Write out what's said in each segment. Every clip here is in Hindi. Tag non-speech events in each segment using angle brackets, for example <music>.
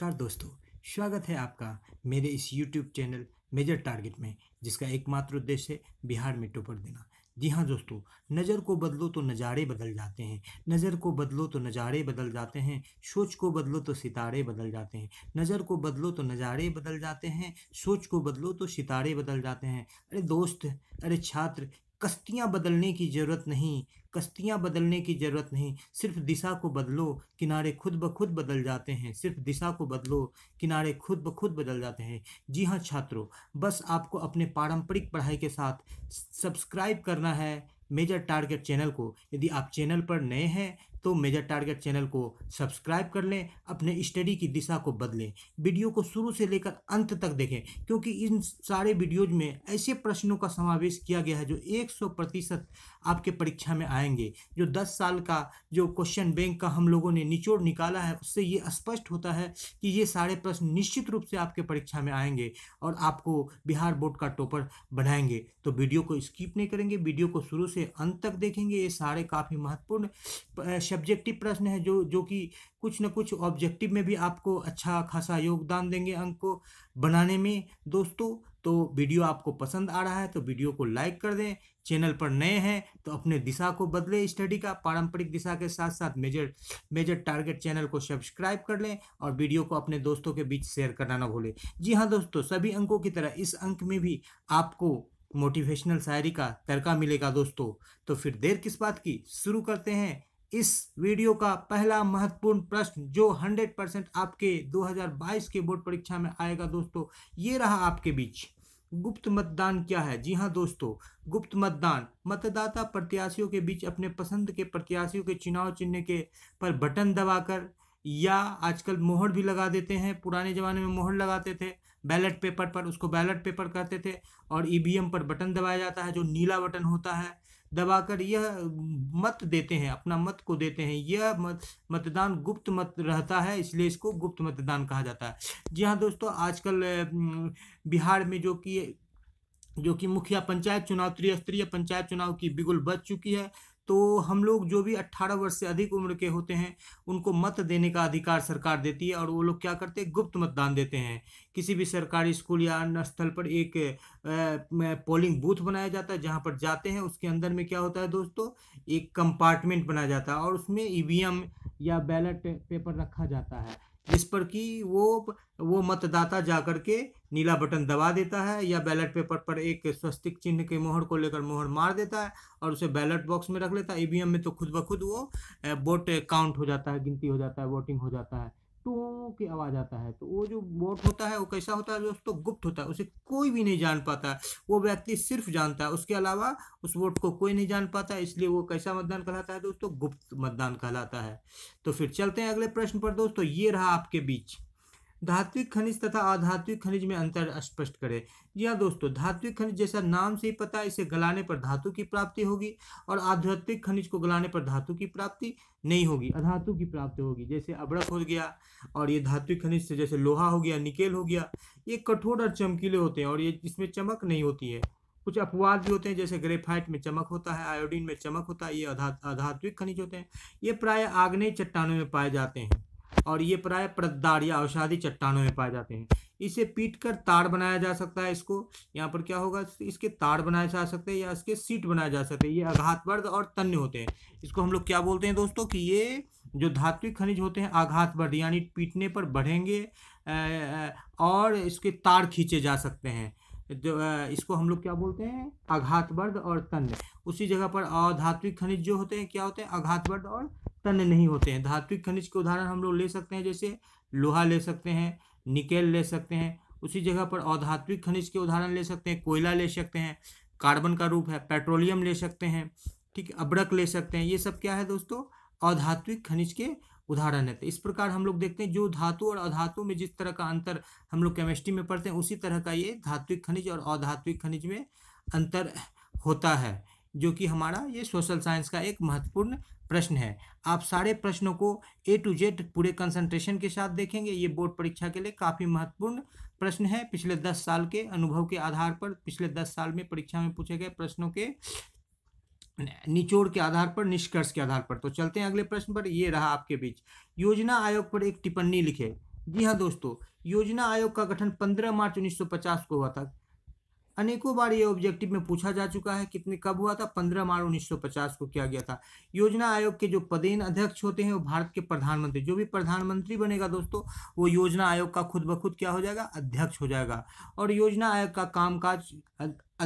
नमस्कार दोस्तों स्वागत है आपका मेरे इस YouTube चैनल मेजर टारगेट में जिसका एकमात्र उद्देश्य है बिहार में टोपर देना जी हाँ दोस्तों नज़र को बदलो तो नज़ारे बदल जाते हैं नज़र को बदलो तो नज़ारे बदल जाते हैं सोच को बदलो तो सितारे बदल जाते हैं नज़र को बदलो तो नज़ारे बदल जाते हैं सोच को बदलो तो सितारे बदल जाते हैं अरे दोस्त अरे छात्र कश्तियाँ बदलने की ज़रूरत नहीं कश्तियाँ बदलने की ज़रूरत नहीं सिर्फ दिशा को बदलो किनारे खुद ब खुद बदल जाते हैं सिर्फ दिशा को बदलो किनारे खुद ब खुद बदल जाते हैं जी हाँ छात्रों बस आपको अपने पारंपरिक पढ़ाई के साथ सब्सक्राइब करना है मेजर टारगेट चैनल को यदि आप चैनल पर नए हैं तो मेजर टारगेट चैनल को सब्सक्राइब कर लें अपने स्टडी की दिशा को बदलें वीडियो को शुरू से लेकर अंत तक देखें क्योंकि इन सारे वीडियोज में ऐसे प्रश्नों का समावेश किया गया है जो 100 प्रतिशत आपके परीक्षा में आएंगे जो 10 साल का जो क्वेश्चन बैंक का हम लोगों ने निचोड़ निकाला है उससे ये स्पष्ट होता है कि ये सारे प्रश्न निश्चित रूप से आपके परीक्षा में आएंगे और आपको बिहार बोर्ड का टॉपर बनाएंगे तो वीडियो को स्किप नहीं करेंगे वीडियो को शुरू से अंत तक देखेंगे ये सारे काफ़ी महत्वपूर्ण सब्जेक्टिव प्रश्न है जो जो कि कुछ ना कुछ ऑब्जेक्टिव में भी आपको अच्छा खासा योगदान देंगे अंक को बनाने में दोस्तों तो वीडियो आपको पसंद आ रहा है तो वीडियो को लाइक कर दें चैनल पर नए हैं तो अपने दिशा को बदले स्टडी का पारंपरिक दिशा के साथ साथ मेजर मेजर टारगेट चैनल को सब्सक्राइब कर लें और वीडियो को अपने दोस्तों के बीच शेयर करना ना भूलें जी हाँ दोस्तों सभी अंकों की तरह इस अंक में भी आपको मोटिवेशनल शायरी का तड़का मिलेगा दोस्तों तो फिर देर किस बात की शुरू करते हैं इस वीडियो का पहला महत्वपूर्ण प्रश्न जो 100 परसेंट आपके 2022 के बोर्ड परीक्षा में आएगा दोस्तों ये रहा आपके बीच गुप्त मतदान क्या है जी हाँ दोस्तों गुप्त मतदान मतदाता प्रत्याशियों के बीच अपने पसंद के प्रत्याशियों के चुनाव चिन्ह के पर बटन दबाकर या आजकल मोहर भी लगा देते हैं पुराने ज़माने में मोहर लगाते थे बैलेट पेपर पर उसको बैलेट पेपर कहते थे और ईवीएम पर बटन दबाया जाता है जो नीला बटन होता है दबाकर यह मत देते हैं अपना मत को देते हैं यह मत मतदान गुप्त मत रहता है इसलिए इसको गुप्त मतदान कहा जाता है जी हाँ दोस्तों आजकल बिहार में जो कि जो कि मुखिया पंचायत चुनाव त्रिस्तरीय पंचायत चुनाव की बिगुल बच चुकी है तो हम लोग जो भी 18 वर्ष से अधिक उम्र के होते हैं उनको मत देने का अधिकार सरकार देती है और वो लोग क्या करते हैं गुप्त मतदान देते हैं किसी भी सरकारी स्कूल या अन्य स्थल पर एक पोलिंग बूथ बनाया जाता है जहाँ पर जाते हैं उसके अंदर में क्या होता है दोस्तों एक कंपार्टमेंट बनाया जाता है और उसमें ई e या बैलेट पेपर रखा जाता है जिस पर कि वो वो मतदाता जा कर के नीला बटन दबा देता है या बैलेट पेपर पर एक स्वस्तिक चिन्ह के मोहर को लेकर मोहर मार देता है और उसे बैलेट बॉक्स में रख लेता है ईवीएम में तो खुद ब खुद वो वोट काउंट हो जाता है गिनती हो जाता है वोटिंग हो जाता है टू की आवाज़ आता है तो वो जो बोट होता है वो कैसा होता है दोस्तों गुप्त होता है उसे कोई भी नहीं जान पाता वो व्यक्ति सिर्फ जानता है उसके अलावा उस वोट को कोई नहीं जान पाता इसलिए वो कैसा मतदान कहलाता है दोस्तों गुप्त मतदान कहलाता है तो फिर चलते हैं अगले प्रश्न पर दोस्तों ये रहा आपके बीच धात्विक खनिज तथा आधात्विक खनिज में अंतर स्पष्ट करें जी हाँ दोस्तों धात्विक खनिज जैसा नाम से ही पता है इसे गलाने पर धातु की प्राप्ति होगी और आध्यात्मिक खनिज को गलाने पर धातु की प्राप्ति नहीं होगी अधातु की प्राप्ति होगी जैसे अबड़क हो गया और ये धात्विक खनिज से जैसे लोहा हो गया निकेल हो गया ये कठोर और चमकीले होते हैं और ये इसमें चमक नहीं होती है कुछ अपवाद भी होते हैं जैसे ग्रेफाइट में चमक होता है आयोडीन में चमक होता है ये अधात्विक खनिज होते हैं ये प्राय आग्नेय चट्टानों में पाए जाते हैं और ये प्राय प्रदार या अवसादी चट्टानों में पाए जाते हैं इसे पीट कर तार बनाया जा सकता है इसको यहाँ पर क्या होगा इसके तार बनाए जा सकते हैं या इसके सीट बनाए जा सकते हैं ये आघात वर्द और तन्य होते हैं इसको हम लोग क्या बोलते हैं दोस्तों कि ये जो धात्विक खनिज होते हैं आघात वर्द यानी पीटने पर बढ़ेंगे और इसके तार खींचे जा सकते हैं जो इसको हम लोग क्या बोलते हैं आघात वर्द और तन्य उसी जगह पर अधात्विक खनिज जो होते हैं क्या होते हैं आघात वर्द और टन नहीं होते हैं धात्विक खनिज के उदाहरण हम लोग ले सकते हैं जैसे लोहा ले सकते हैं निकेल ले सकते हैं उसी जगह पर अधात्विक खनिज के उदाहरण ले सकते हैं कोयला ले सकते हैं कार्बन का रूप है पेट्रोलियम ले सकते हैं ठीक है अब्रक ले सकते हैं ये सब क्या है दोस्तों अधात्विक खनिज के उदाहरण है तो इस प्रकार हम लोग देखते हैं जो धातु और अधातु में जिस तरह का अंतर हम लोग केमिस्ट्री में पढ़ते हैं उसी तरह का ये धात्विक खनिज और अधात्विक खनिज में अंतर होता है जो कि हमारा ये सोशल साइंस का एक महत्वपूर्ण प्रश्न है आप सारे प्रश्नों को ए टू जेड पूरे कंसंट्रेशन के साथ देखेंगे ये बोर्ड परीक्षा के लिए काफ़ी महत्वपूर्ण प्रश्न है पिछले दस साल के अनुभव के आधार पर पिछले दस साल में परीक्षा में पूछे गए प्रश्नों के निचोड़ के आधार पर निष्कर्ष के आधार पर तो चलते हैं अगले प्रश्न पर ये रहा आपके बीच योजना आयोग पर एक टिप्पणी लिखे जी हाँ दोस्तों योजना आयोग का गठन 15 मार्च 1950 को हुआ था अनेकों बार ये ऑब्जेक्टिव में पूछा जा चुका है कितने कब हुआ था पंद्रह मार्च उन्नीस को किया गया था योजना आयोग के जो पदेन अध्यक्ष होते हैं वो भारत के प्रधानमंत्री जो भी प्रधानमंत्री बनेगा दोस्तों वो योजना आयोग का खुद ब खुद क्या हो जाएगा अध्यक्ष हो जाएगा और योजना आयोग का कामकाज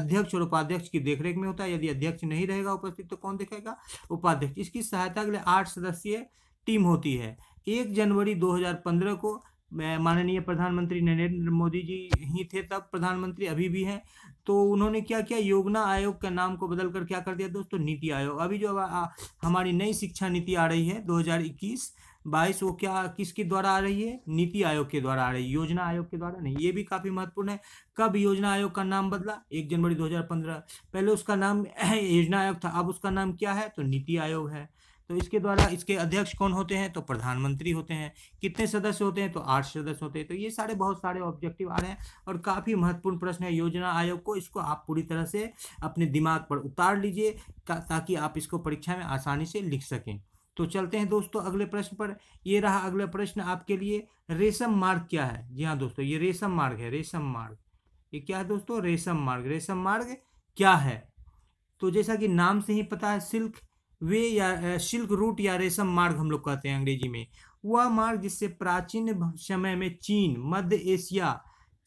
अध्यक्ष और उपाध्यक्ष की देखरेख में होता है यदि अध्यक्ष नहीं रहेगा उपस्थित तो कौन देखेगा उपाध्यक्ष इसकी सहायता के लिए आठ सदस्यीय टीम होती है एक जनवरी पंद्रह को माननीय प्रधानमंत्री नरेंद्र मोदी जी ही थे तब प्रधानमंत्री अभी भी हैं तो उन्होंने क्या किया योजना आयोग के नाम को बदल कर क्या कर दिया दोस्तों नीति आयोग अभी जो आ, हमारी नई शिक्षा नीति आ रही है 2021 बाईस वो क्या किसके द्वारा आ रही है नीति आयोग के द्वारा आ रही है योजना आयोग के द्वारा नहीं ये भी काफ़ी महत्वपूर्ण है कब योजना आयोग का नाम बदला एक जनवरी दो पहले उसका नाम <clears throat> योजना आयोग था अब उसका नाम क्या है तो नीति आयोग है तो इसके द्वारा इसके अध्यक्ष कौन होते हैं तो प्रधानमंत्री होते हैं कितने सदस्य होते हैं तो आठ सदस्य होते हैं तो ये सारे बहुत सारे ऑब्जेक्टिव आ रहे हैं और काफ़ी महत्वपूर्ण प्रश्न है योजना आयोग को इसको आप पूरी तरह से अपने दिमाग पर उतार लीजिए ताकि आप इसको परीक्षा में आसानी से लिख सकें तो चलते हैं दोस्तों अगले प्रश्न पर ये रहा अगला प्रश्न आपके लिए रेशम मार्ग क्या है जी हाँ दोस्तों ये रेशम मार्ग है रेशम मार्ग ये क्या है दोस्तों रेशम मार्ग रेशम मार्ग क्या है तो जैसा कि नाम से ही पता है सिल्क वे या सिल्क रूट या रेशम मार्ग हम लोग कहते हैं अंग्रेजी में वह मार्ग जिससे प्राचीन समय में चीन मध्य एशिया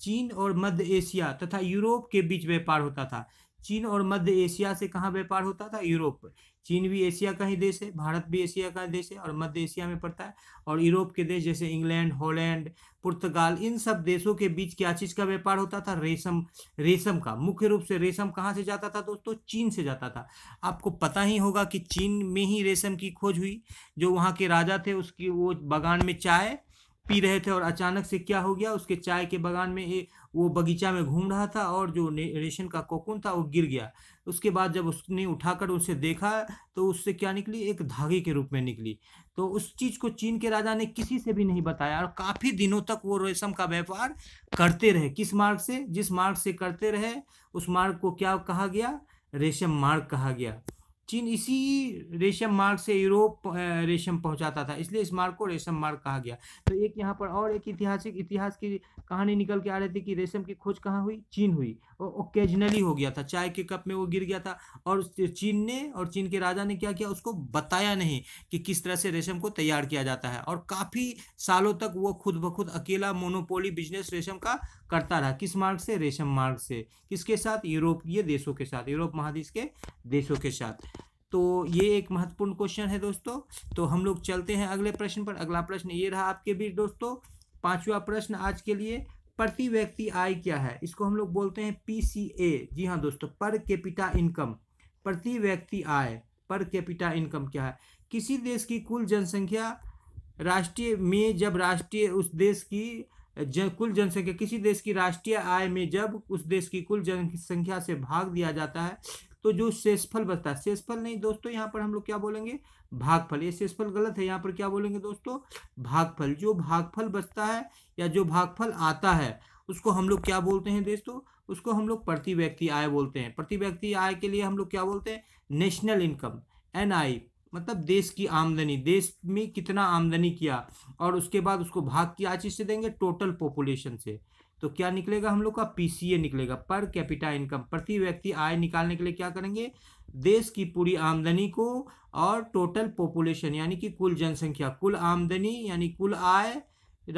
चीन और मध्य एशिया तथा यूरोप के बीच व्यापार होता था चीन और मध्य एशिया से कहाँ व्यापार होता था यूरोप चीन भी एशिया का ही देश है भारत भी एशिया का देश है और मध्य एशिया में पड़ता है और यूरोप के देश जैसे इंग्लैंड हॉलैंड पुर्तगाल इन सब देशों के बीच क्या चीज़ का व्यापार होता था रेशम रेशम का मुख्य रूप से रेशम कहाँ से जाता था दोस्तों चीन से जाता था आपको पता ही होगा कि चीन में ही रेशम की खोज हुई जो वहाँ के राजा थे उसकी वो बागान में चाय पी रहे थे और अचानक से क्या हो गया उसके चाय के बगान में ए, वो बगीचा में घूम रहा था और जो रेशन का कोकुन था वो गिर गया उसके बाद जब उसने उठाकर उसे देखा तो उससे क्या निकली एक धागे के रूप में निकली तो उस चीज़ को चीन के राजा ने किसी से भी नहीं बताया और काफ़ी दिनों तक वो रेशम का व्यापार करते रहे किस मार्ग से जिस मार्ग से करते रहे उस मार्ग को क्या कहा गया रेशम मार्ग कहा गया चीन इसी रेशम मार्ग से यूरोप रेशम पहुंचाता था इसलिए इस मार्ग को रेशम मार्ग कहा गया तो एक यहाँ पर और एक ऐतिहासिक इतिहास की कहानी निकल के आ रही थी कि रेशम की खोज कहाँ हुई चीन हुई और ओकेजनली हो गया था चाय के कप में वो गिर गया था और चीन ने और चीन के राजा ने क्या किया उसको बताया नहीं कि किस तरह से रेशम को तैयार किया जाता है और काफ़ी सालों तक वो खुद ब खुद अकेला मोनोपोली बिजनेस रेशम का करता रहा किस मार्ग से रेशम मार्ग से किसके साथ यूरोपीय देशों के साथ यूरोप महादेश के देशों के साथ तो ये एक महत्वपूर्ण क्वेश्चन है दोस्तों तो हम लोग चलते हैं अगले प्रश्न पर अगला प्रश्न ये रहा आपके बीच दोस्तों पांचवा प्रश्न आज के लिए प्रति व्यक्ति आय क्या है इसको हम लोग बोलते हैं पीसीए जी हाँ दोस्तों पर कैपिटा इनकम प्रति व्यक्ति आय पर कैपिटा इनकम क्या है किसी देश की कुल जनसंख्या राष्ट्रीय में जब राष्ट्रीय उस देश की जन, कुल जनसंख्या किसी देश की राष्ट्रीय आय में जब उस देश की कुल जनसंख्या से भाग दिया जाता है तो जो शेषफल बचता है शेषफल नहीं दोस्तों यहाँ पर हम लोग क्या बोलेंगे भागफल ये शेषफल गलत है यहाँ पर क्या बोलेंगे दोस्तों भागफल जो भागफल बचता है या जो भागफल आता है उसको हम लोग क्या बोलते हैं दोस्तों उसको हम लोग प्रति व्यक्ति आय बोलते हैं प्रति व्यक्ति आय के लिए हम लोग क्या बोलते हैं नेशनल इनकम एन आई मतलब देश की आमदनी देश में कितना आमदनी किया और उसके बाद उसको भाग किया चीज़ से देंगे टोटल पॉपुलेशन से तो क्या निकलेगा हम लोग का पीसीए निकलेगा पर कैपिटा इनकम प्रति व्यक्ति आय निकालने के लिए क्या करेंगे देश की पूरी आमदनी को और टोटल पॉपुलेशन यानी कि कुल जनसंख्या कुल आमदनी यानी कुल आय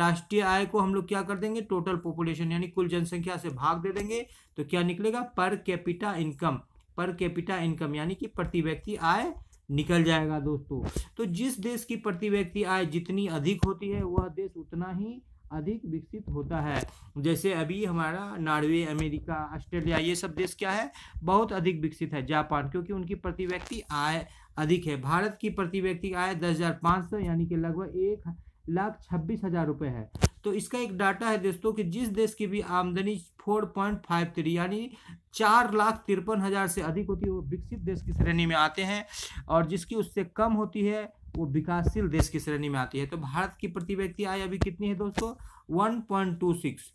राष्ट्रीय आय को हम लोग क्या कर देंगे टोटल पॉपुलेशन यानी कुल जनसंख्या से भाग दे देंगे तो क्या निकलेगा per capita income per capita income यानी कि प्रति व्यक्ति आय निकल जाएगा दोस्तों तो जिस देश की प्रति व्यक्ति आय जितनी अधिक होती है वह देश उतना ही अधिक विकसित होता है जैसे अभी हमारा नॉर्वे अमेरिका ऑस्ट्रेलिया ये सब देश क्या है बहुत अधिक विकसित है जापान क्योंकि उनकी प्रति व्यक्ति आय अधिक है भारत की प्रति व्यक्ति आय दस हज़ार पाँच सौ यानी कि लगभग एक लाख छब्बीस हज़ार रुपये है तो इसका एक डाटा है दोस्तों कि जिस देश की भी आमदनी फोर पॉइंट फाइव थ्री यानी चार लाख तिरपन हज़ार से अधिक होती है वो विकसित देश की श्रेणी में आते हैं और जिसकी उससे कम होती है वो विकासशील देश की श्रेणी में आती है तो भारत की प्रति व्यक्ति आय अभी कितनी है दोस्तों वन पॉइंट टू सिक्स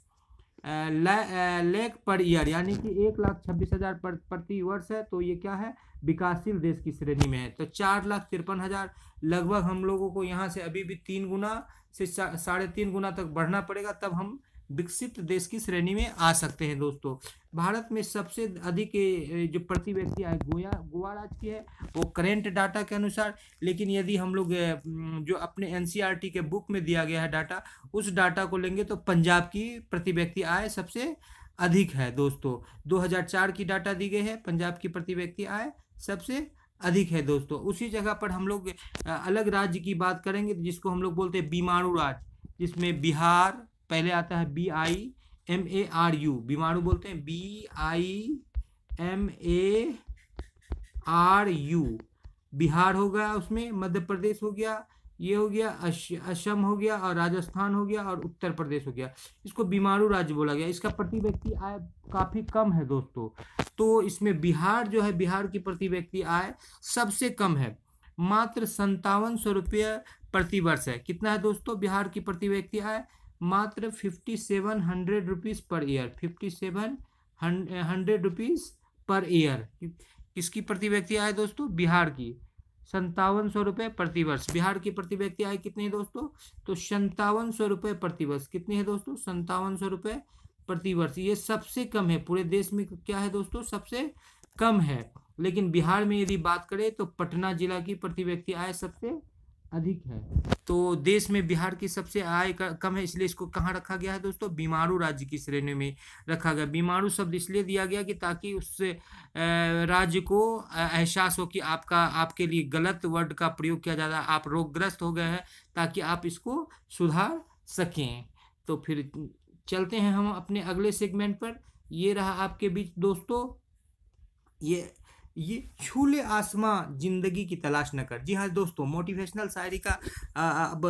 लेख पर ईयर यानी कि एक लाख छब्बीस हज़ार प्रति वर्ष है तो ये क्या है विकासशील देश की श्रेणी में है तो चार लाख तिरपन हज़ार लगभग हम लोगों को यहाँ से अभी भी तीन गुना से साढ़े तीन गुना तक बढ़ना पड़ेगा तब हम विकसित देश की श्रेणी में आ सकते हैं दोस्तों भारत में सबसे अधिक जो प्रति व्यक्ति आय गोया गोवा राज्य की है वो करेंट डाटा के अनुसार लेकिन यदि हम लोग जो अपने एन के बुक में दिया गया है डाटा उस डाटा को लेंगे तो पंजाब की प्रति व्यक्ति आय सबसे अधिक है दोस्तों 2004 की डाटा दी गई है पंजाब की प्रति व्यक्ति आय सबसे अधिक है दोस्तों उसी जगह पर हम लोग अलग राज्य की बात करेंगे तो जिसको हम लोग बोलते हैं बीमाणु राज्य जिसमें बिहार पहले आता है B I M A R U बीमाणु बोलते हैं B I M A R U Bihar हो गया उसमें मध्य प्रदेश हो गया ये हो गया असम हो गया और राजस्थान हो गया और उत्तर प्रदेश हो गया इसको बीमारू राज्य बोला गया इसका प्रति व्यक्ति आय काफ़ी कम है दोस्तों तो इसमें बिहार जो है बिहार की प्रति व्यक्ति आय सबसे कम है मात्र संतावन सौ रुपये प्रति वर्ष है कितना है दोस्तों बिहार की प्रति व्यक्ति आय मात्र fifty seven hundred rupees per year fifty seven hundred rupees per year किसकी प्रति व्यक्ति आय दोस्तों बिहार की संतावन सौ रुपये प्रतिवर्ष बिहार की प्रति व्यक्ति आय कितनी है दोस्तों तो संतावन सौ रुपये प्रतिवर्ष कितनी है दोस्तों संतावन सौ रुपये प्रतिवर्ष ये सबसे कम है पूरे देश में क्या है दोस्तों सबसे कम है लेकिन बिहार में यदि बात करें तो पटना जिला की प्रति व्यक्ति आय सबसे अधिक है तो देश में बिहार की सबसे आय कम है इसलिए इसको कहाँ रखा गया है दोस्तों बीमारू राज्य की श्रेणी में रखा गया बीमारू शब्द इसलिए दिया गया कि ताकि उस राज्य को एहसास हो कि आपका आपके लिए गलत वर्ड का प्रयोग किया जा रहा है आप रोगग्रस्त हो गए हैं ताकि आप इसको सुधार सकें तो फिर चलते हैं हम अपने अगले सेगमेंट पर ये रहा आपके बीच दोस्तों ये ये छूले आसमां जिंदगी की तलाश न कर जी हाँ दोस्तों मोटिवेशनल शायरी का अब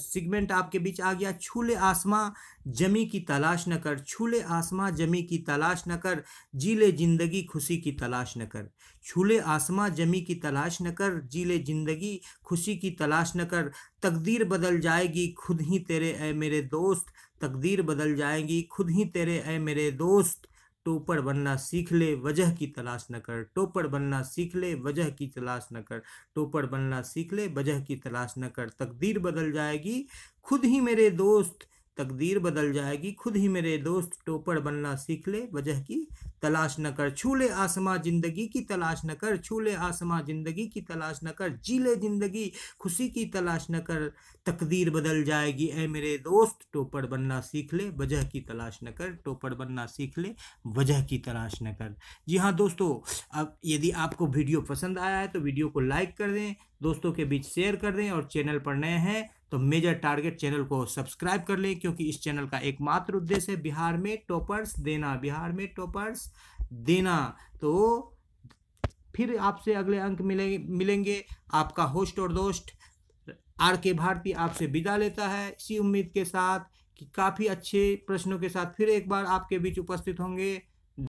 सिगमेंट आपके बीच आ गया छूले आसमां जमी की तलाश न कर छूले आसमां जमी की तलाश न कर जीले जिंदगी खुशी की तलाश न कर छूले आसमां जमी की तलाश न कर जीले जिंदगी खुशी की तलाश न कर तकदीर बदल जाएगी खुद ही तेरे ए मेरे दोस्त तकदीर बदल जाएगी खुद ही तेरे ए मेरे दोस्त टोपर बनना सीख ले वजह की तलाश न कर टोपर बनना सीख ले वजह की तलाश न कर टोपर बनना सीख ले वजह की तलाश न कर तकदीर बदल जाएगी खुद ही मेरे दोस्त तकदीर बदल जाएगी खुद ही मेरे दोस्त टोपर बनना सीख ले वजह की तलाश न कर छू ले आसमां जिंदगी की तलाश न कर छू ले आसमां जिंदगी की तलाश न कर जी ले जिंदगी खुशी की तलाश न कर तकदीर बदल जाएगी ऐ मेरे दोस्त टोपड़ बनना सीख ले वजह की तलाश न कर टोपड़ बनना सीख ले वजह की तलाश न कर जी हाँ दोस्तों अब यदि आपको वीडियो पसंद आया है तो वीडियो को लाइक कर दें दोस्तों के बीच शेयर कर दें और चैनल पर नए हैं तो मेजर टारगेट चैनल को सब्सक्राइब कर लें क्योंकि इस चैनल का एकमात्र उद्देश्य है बिहार में टॉपर्स देना बिहार में टॉपर्स देना तो फिर आपसे अगले अंक मिलेंगे मिलेंगे आपका होस्ट और दोस्त आर के भारती आपसे विदा लेता है इसी उम्मीद के साथ कि काफ़ी अच्छे प्रश्नों के साथ फिर एक बार आपके बीच उपस्थित होंगे